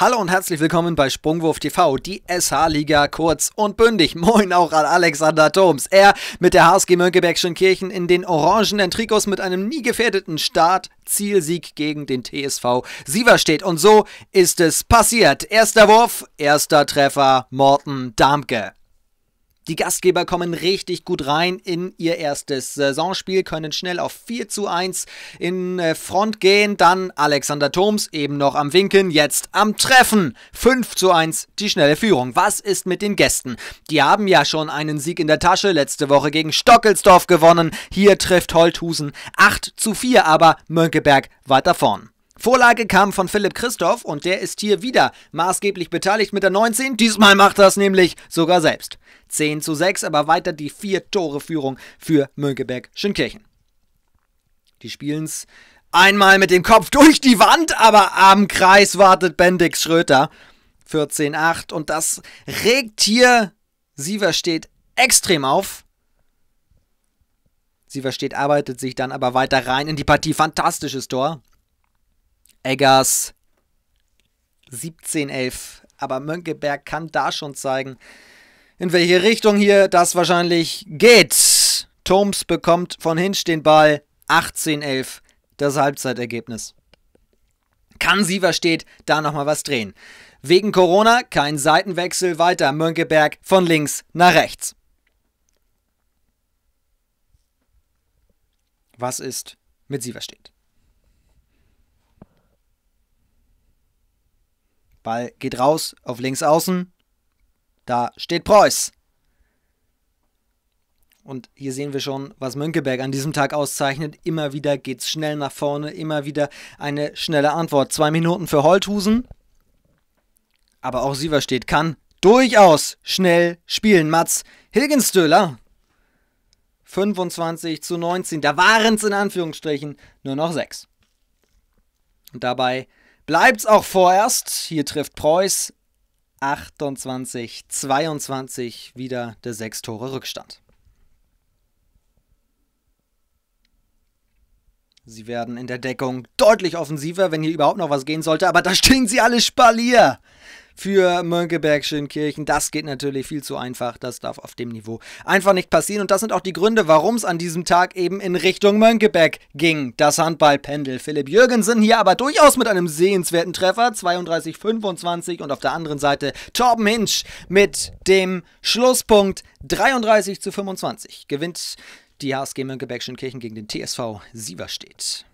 Hallo und herzlich willkommen bei Sprungwurf TV, die SH-Liga kurz und bündig. Moin auch an Alexander Thoms. Er mit der HSG Mönckebergschen Kirchen in den orangenen Trikots mit einem nie gefährdeten Start. Zielsieg gegen den TSV Sieverstedt. Und so ist es passiert. Erster Wurf, erster Treffer, Morten Damke. Die Gastgeber kommen richtig gut rein in ihr erstes Saisonspiel, können schnell auf 4 zu 1 in äh, Front gehen. Dann Alexander Thoms eben noch am Winken, jetzt am Treffen. 5 zu 1 die schnelle Führung. Was ist mit den Gästen? Die haben ja schon einen Sieg in der Tasche, letzte Woche gegen Stockelsdorf gewonnen. Hier trifft Holthusen 8 zu 4, aber Mönckeberg weiter vorn. Vorlage kam von Philipp Christoph und der ist hier wieder maßgeblich beteiligt mit der 19. Diesmal macht er es nämlich sogar selbst. 10 zu 6, aber weiter die 4 Tore Führung für Mönckeberg Schönkirchen. Die spielen's einmal mit dem Kopf durch die Wand, aber am Kreis wartet Bendix Schröter. 14-8 und das regt hier Sieverstedt extrem auf. Sieverstedt arbeitet sich dann aber weiter rein in die Partie. Fantastisches Tor. Eggers 17-11. Aber Mönckeberg kann da schon zeigen, in welche Richtung hier das wahrscheinlich geht. Toms bekommt von Hinch den Ball 18-11, das Halbzeitergebnis. Kann Siever steht, da nochmal was drehen. Wegen Corona kein Seitenwechsel weiter. Mönkeberg von links nach rechts. Was ist mit Sieverstedt? Ball geht raus auf links außen. Da steht Preuß. Und hier sehen wir schon, was Münkeberg an diesem Tag auszeichnet. Immer wieder geht es schnell nach vorne, immer wieder eine schnelle Antwort. Zwei Minuten für Holthusen. Aber auch Sieverstedt kann durchaus schnell spielen. Mats Hilgenstöhler. 25 zu 19. Da waren es in Anführungsstrichen nur noch sechs. Und dabei bleibt es auch vorerst. Hier trifft Preuß 28, 22 wieder der sechs Tore Rückstand. Sie werden in der Deckung deutlich offensiver, wenn hier überhaupt noch was gehen sollte, aber da stehen sie alle Spalier für Mönckeberg-Schönkirchen. Das geht natürlich viel zu einfach. Das darf auf dem Niveau einfach nicht passieren. Und das sind auch die Gründe, warum es an diesem Tag eben in Richtung Mönckeberg ging. Das Handballpendel. Philipp Jürgensen hier aber durchaus mit einem sehenswerten Treffer. 32-25 und auf der anderen Seite Torben Hinsch mit dem Schlusspunkt 33 zu 25. Gewinnt die HSG Mönckeberg-Schönkirchen gegen den TSV Sieverstedt.